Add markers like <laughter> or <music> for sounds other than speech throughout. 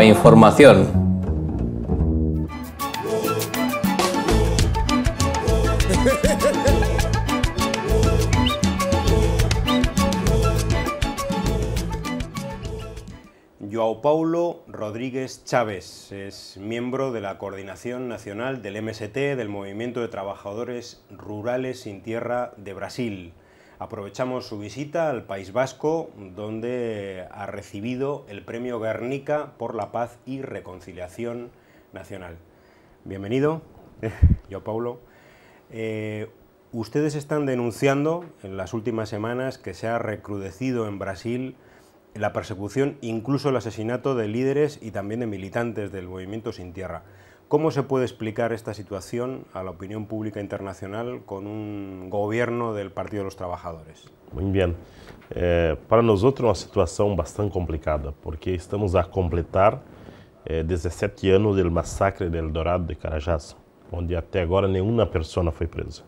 información. Joao Paulo Rodríguez Chávez es miembro de la Coordinación Nacional del MST, del Movimiento de Trabajadores Rurales Sin Tierra de Brasil aprovechamos su visita al País Vasco, donde ha recibido el premio Guernica por la Paz y Reconciliación Nacional. Bienvenido, <laughs> yo Paulo. Eh, ustedes están denunciando en las últimas semanas que se ha recrudecido en Brasil la persecución, incluso el asesinato de líderes y también de militantes del movimiento Sin Tierra. ¿Cómo se puede explicar esta situación a la opinión pública internacional con un gobierno del Partido de los Trabajadores? Muy bien. Eh, para nosotros una situación bastante complicada porque estamos a completar eh, 17 años del masacre del Dorado de Carajás, onde até agora nenhuma persona foi presa.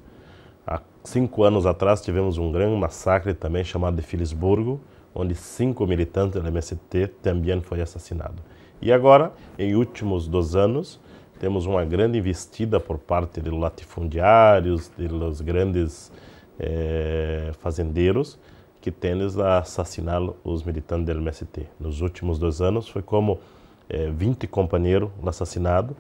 Há cinco anos atrás tivemos um grande massacre também chamado de Filisburgo, onde cinco militantes do MST também foi assassinado. E agora, em últimos dois anos, temos uma grande investida por parte de latifundiários, dos grandes eh, fazendeiros que tendem a assassinar os militantes do MST. Nos últimos dois anos foi como 20 eh, companheiros assassinados,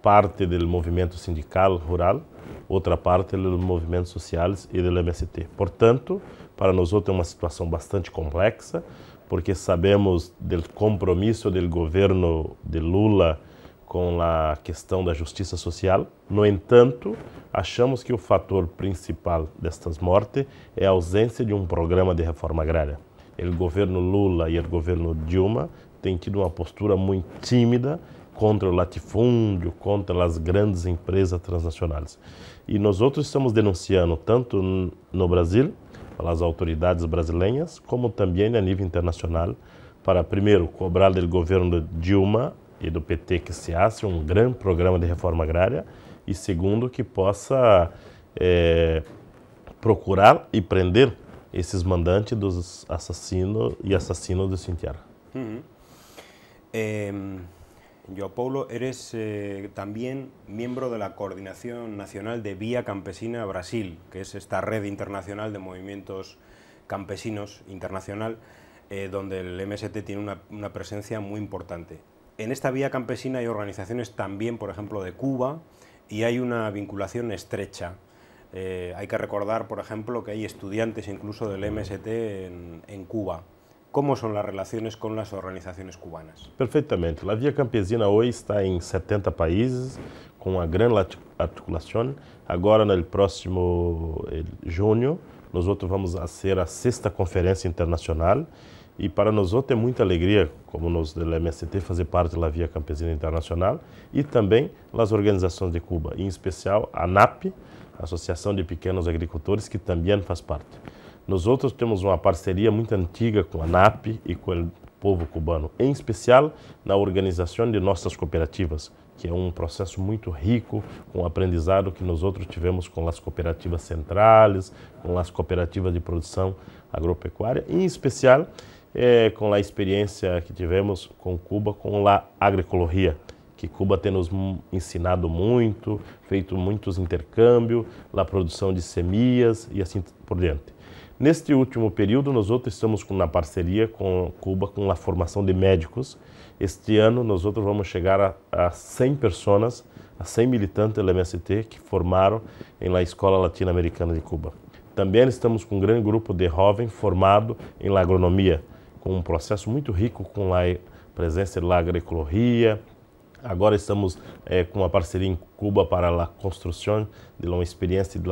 parte do movimento sindical rural, outra parte dos movimentos sociais e do MST. Portanto, para nós é uma situação bastante complexa, porque sabemos do compromisso do governo de Lula com a questão da justiça social. No entanto, achamos que o fator principal destas mortes é a ausência de um programa de reforma agrária. O governo Lula e o governo Dilma têm tido uma postura muito tímida contra o latifúndio, contra as grandes empresas transnacionais. E nós outros estamos denunciando tanto no Brasil, pelas autoridades brasileiras, como também a nível internacional, para primeiro cobrar do governo Dilma e do PT que se hace un um gran programa de reforma agraria y e segundo que possa procurar y e prender esses mandantes dos asesinos e assassinos de Sintiara. Yo, em, João Paulo, eres eh, también miembro de la Coordinación Nacional de Vía Campesina Brasil, que es esta red internacional de movimientos campesinos internacional, eh, donde el MST tiene una, una presencia muy importante en esta vía campesina hay organizaciones también, por ejemplo, de Cuba, y hay una vinculación estrecha. Eh, hay que recordar, por ejemplo, que hay estudiantes incluso del MST en, Cuba. ¿Cómo son las relaciones con las organizaciones cubanas? Perfectamente. La Vía Campesina hoy está en 70 países, con una gran articulación ahora en el próximo junio nosotros vamos a hacer la sexta conferencia internacional E para nós é muita alegria, como nós da MST, fazer parte da Via Campesina Internacional e também das organizações de Cuba, em especial a ANAP, Associação de Pequenos Agricultores, que também faz parte. Nós outros temos uma parceria muito antiga com a ANAP e com o povo cubano, em especial na organização de nossas cooperativas, que é um processo muito rico com o aprendizado que nós outros tivemos com as cooperativas centrais, com as cooperativas de produção agropecuária, em especial é, com a experiência que tivemos com Cuba, com a agroecologia, que Cuba tem nos ensinado muito, feito muitos intercâmbios, a produção de semias e assim por diante. Neste último período, nós outros estamos com uma parceria com Cuba com a formação de médicos. Este ano, nós outros vamos chegar a, a 100 pessoas, a 100 militantes do MST que formaram em la Escola Latino-Americana de Cuba. Também estamos com um grande grupo de jovens formado em agronomia com um processo muito rico com a presença da agroecologia. Agora estamos eh, com uma parceria em Cuba para a construção de uma experiência de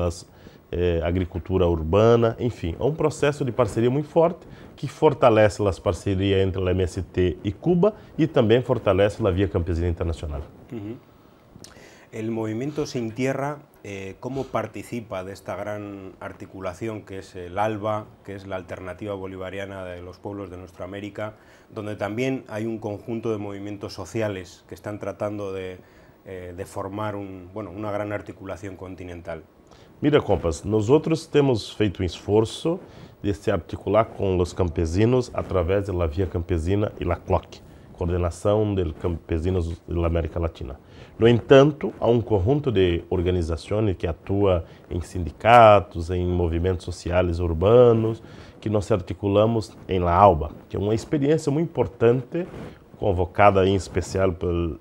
eh, agricultura urbana, enfim, é um processo de parceria muito forte que fortalece as parcerias entre a MST e Cuba e também fortalece a Via Campesina Internacional. Uhum. El movimiento Sin Tierra, eh, ¿cómo participa de esta gran articulación que es el ALBA, que es la alternativa bolivariana de los pueblos de nuestra América, donde también hay un conjunto de movimientos sociales que están tratando de, eh, formar bueno, una gran articulación continental? Mira, compas, nosotros hemos feito un esfuerzo de se articular con los campesinos a través de la Vía Campesina y e la cloque. coordenação dos campesinos da América Latina. No entanto, há um conjunto de organizações que atua em sindicatos, em movimentos sociais urbanos, que nós articulamos em La Alba, que é uma experiência muito importante, convocada em especial pelo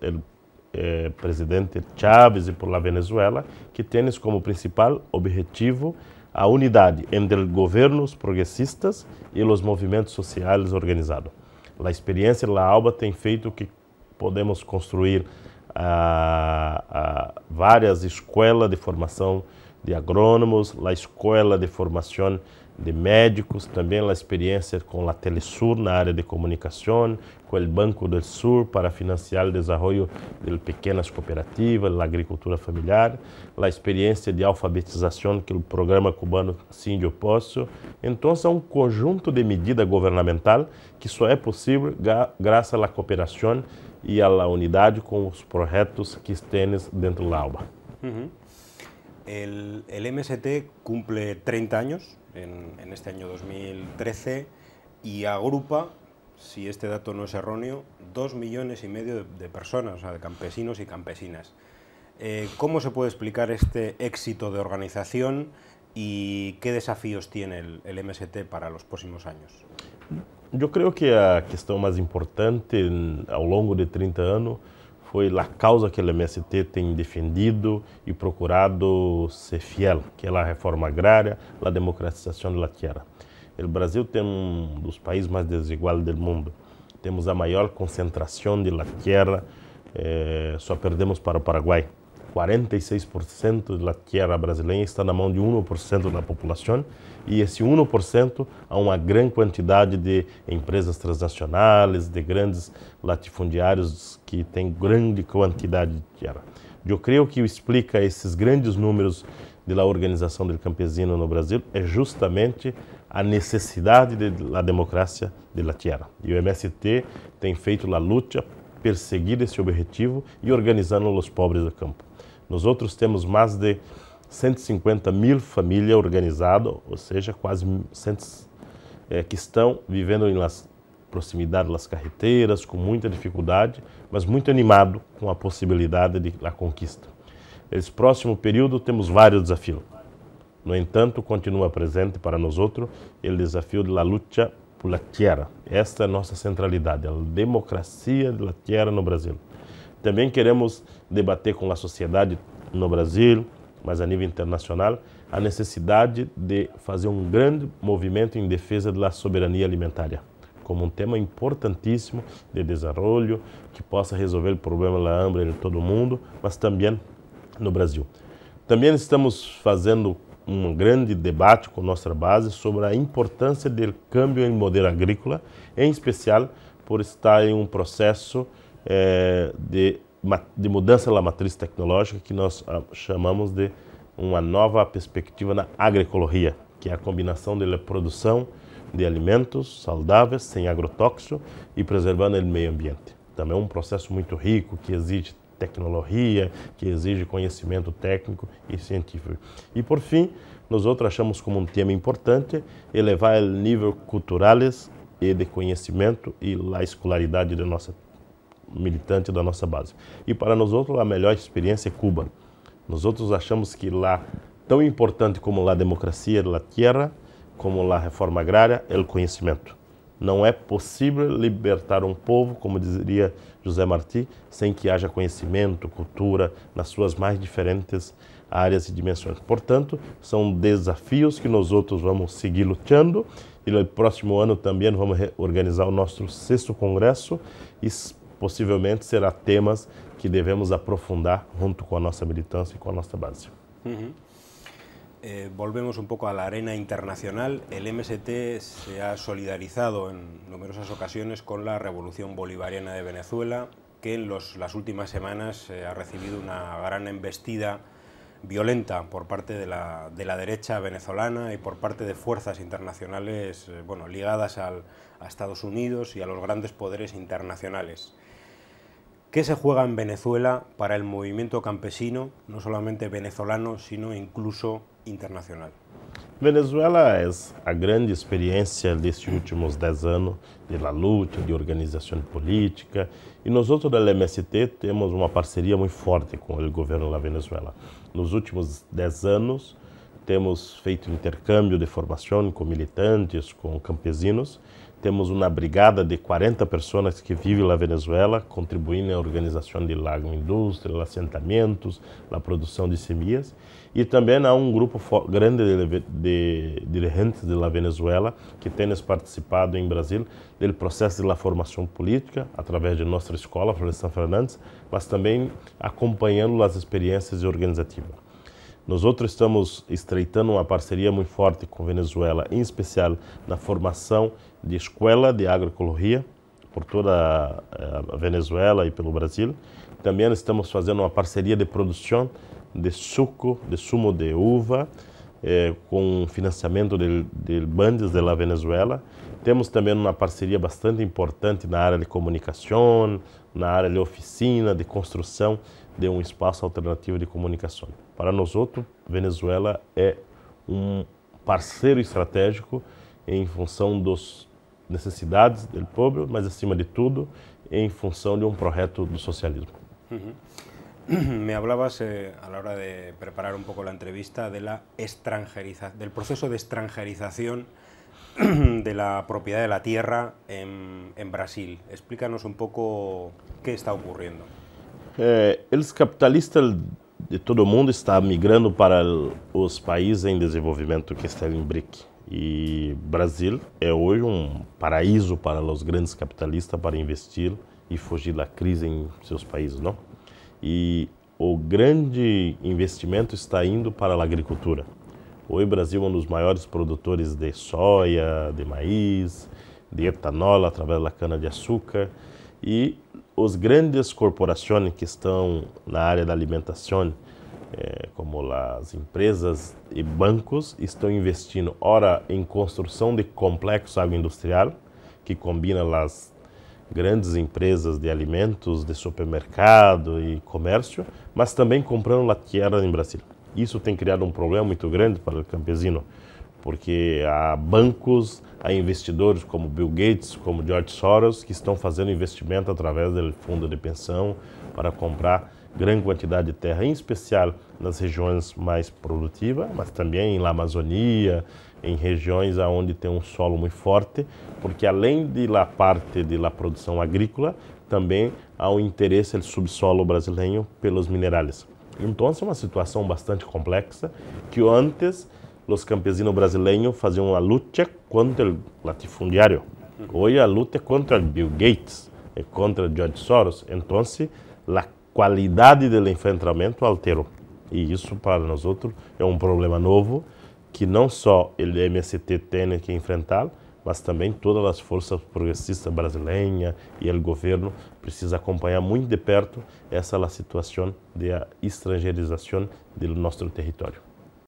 eh, presidente Chávez e pela Venezuela, que tem como principal objetivo a unidade entre governos progressistas e os movimentos sociais organizados a experiência da Alba tem feito que podemos construir a várias escolas de formação de agrônomos, a escola de formação de médicos, também a experiência com a Telesur na área de comunicação, com o Banco do Sur para financiar o desenvolvimento de pequenas cooperativas, da agricultura familiar, a experiência de alfabetização que o programa cubano Sim de Posso. Então, é um conjunto de medidas governamental que só é possível graças à cooperação e à unidade com os projetos que estão dentro da ALBA. Uhum. El, MST cumple 30 años en, este año 2013 y agrupa, si este dato no es erróneo, dos millones y medio de, personas, o sea, de campesinos y campesinas. Eh, ¿Cómo se puede explicar este éxito de organización y qué desafíos tiene el, MST para los próximos años? Yo creo que la cuestión más importante a lo largo de 30 años foi a causa que o MST tem defendido e procurado ser fiel, que é a reforma agrária, a democratização da terra. O Brasil tem um dos países mais desiguais do mundo. Temos a maior concentração de la terra, eh, só perdemos para o Paraguai. 46% da terra brasileira está na mão de 1% da população e esse 1% há uma grande quantidade de empresas transnacionais, de grandes latifundiários que têm grande quantidade de terra. Eu creio que explica esses grandes números da organização do campesino no Brasil é justamente a necessidade da de democracia da de terra. E o MST tem feito a luta perseguir esse objetivo e organizando os pobres do campo. Nós outros temos mais de 150 mil famílias organizadas, ou seja, quase 100, é, eh, que estão vivendo em las, proximidade das carreteiras, com muita dificuldade, mas muito animado com a possibilidade de a conquista. Esse próximo período temos vários desafios. No entanto, continua presente para nós outros o desafio da luta pela terra. Esta é a nossa centralidade, a democracia da terra no Brasil. Também queremos debater com a sociedade no Brasil, mas a nível internacional, a necessidade de fazer um grande movimento em defesa da soberania alimentária, como um tema importantíssimo de desenvolvimento que possa resolver o problema da hambre em todo o mundo, mas também no Brasil. Também estamos fazendo um grande debate com nossa base sobre a importância do câmbio em modelo agrícola, em especial por estar em um processo é, de, de mudança na matriz tecnológica que nós ah, chamamos de uma nova perspectiva na agroecologia, que é a combinação da produção de alimentos saudáveis, sem agrotóxico e preservando o meio ambiente. Também é um processo muito rico que exige tecnologia, que exige conhecimento técnico e científico. E por fim, nós outros achamos como um tema importante elevar o nível cultural e de conhecimento e a escolaridade da nossa militante da nossa base. E para nós outros, a melhor experiência é Cuba. Nós outros achamos que lá, tão importante como lá a democracia, a terra, como lá a reforma agrária, é o conhecimento. Não é possível libertar um povo, como diria José Martí, sem que haja conhecimento, cultura, nas suas mais diferentes áreas e dimensões. Portanto, são desafios que nós outros vamos seguir lutando e no próximo ano também vamos organizar o nosso sexto congresso. Posiblemente será temas que debemos aprofundar junto con nuestra militancia y e con nuestra base. Eh, volvemos un um poco a la arena internacional. El MST se ha solidarizado en numerosas ocasiones con la revolución bolivariana de Venezuela, que en los, las últimas semanas eh, ha recibido una gran embestida violenta por parte de la, de la derecha venezolana y por parte de fuerzas internacionales eh, bueno, ligadas a Estados Unidos y a los grandes poderes internacionales. ¿Qué se juega en Venezuela para el movimiento campesino, no solamente venezolano, sino incluso internacional? Venezuela é a grande experiência destes últimos 10 anos de la luta, de organização política. E nós outros da MST temos uma parceria muito forte com o governo da Venezuela. Nos últimos 10 anos temos feito intercâmbio de formação com militantes, com campesinos temos uma brigada de 40 pessoas que vivem na Venezuela, contribuindo na organização de lago, indústria, assentamentos, na produção de semias. E também há um grupo grande de, dirigentes de Venezuela que têm participado em Brasil do processo de formação política, através de nossa escola, Florestan Fernandes, mas também acompanhando as experiências organizativas. Nós outros estamos estreitando uma parceria muito forte com Venezuela, em especial na formação de escola de agroecologia por toda eh, a Venezuela e pelo Brasil. Também estamos fazendo uma parceria de produção de suco, de sumo de uva, eh, com financiamento de, de bandas de la Venezuela. Temos também uma parceria bastante importante na área de comunicação, na área de oficina, de construção de um espaço alternativo de comunicação. Para nosotros, Venezuela es un um parceiro estratégico em função las necesidades del pueblo, mas acima de tudo, en em función de un um proyecto del socialismo. <clears throat> Me hablabas eh, a la hora de preparar un poco la entrevista de la del proceso de extranjerización <clears throat> de la propiedad de la tierra en, Brasil. Explícanos un poco qué está ocurriendo. Eh, El capitalista... de todo mundo está migrando para os países em desenvolvimento que estão em BRIC. E Brasil é hoje um paraíso para os grandes capitalistas para investir e fugir da crise em seus países, não? E o grande investimento está indo para a agricultura. Hoje o Brasil é um dos maiores produtores de soja, de maíz, de etanol através da cana de açúcar e os grandes corporações que estão na área da alimentação, eh, como as empresas e bancos, estão investindo ora em construção de complexo agroindustrial, que combina as grandes empresas de alimentos, de supermercado e comércio, mas também comprando a terra em Brasil. Isso tem criado um problema muito grande para o campesino, porque há bancos, há investidores como Bill Gates, como George Soros, que estão fazendo investimento através do fundo de pensão para comprar grande quantidade de terra, em especial nas regiões mais produtivas, mas também na Amazônia, em regiões onde tem um solo muito forte, porque além de la parte de la produção agrícola, também há um interesse do subsolo brasileiro pelos minerais. Então, é uma situação bastante complexa que antes os campesinos brasileiros faziam uma luta contra o latifundiário. Hoje a luta é contra Bill Gates, é contra George Soros. Então, a qualidade do enfrentamento alterou. E isso para nós outros é um problema novo que não só o MST tem que enfrentar, mas também todas as forças progressistas brasileiras e o governo precisa acompanhar muito de perto essa situação de estrangeirização do nosso território.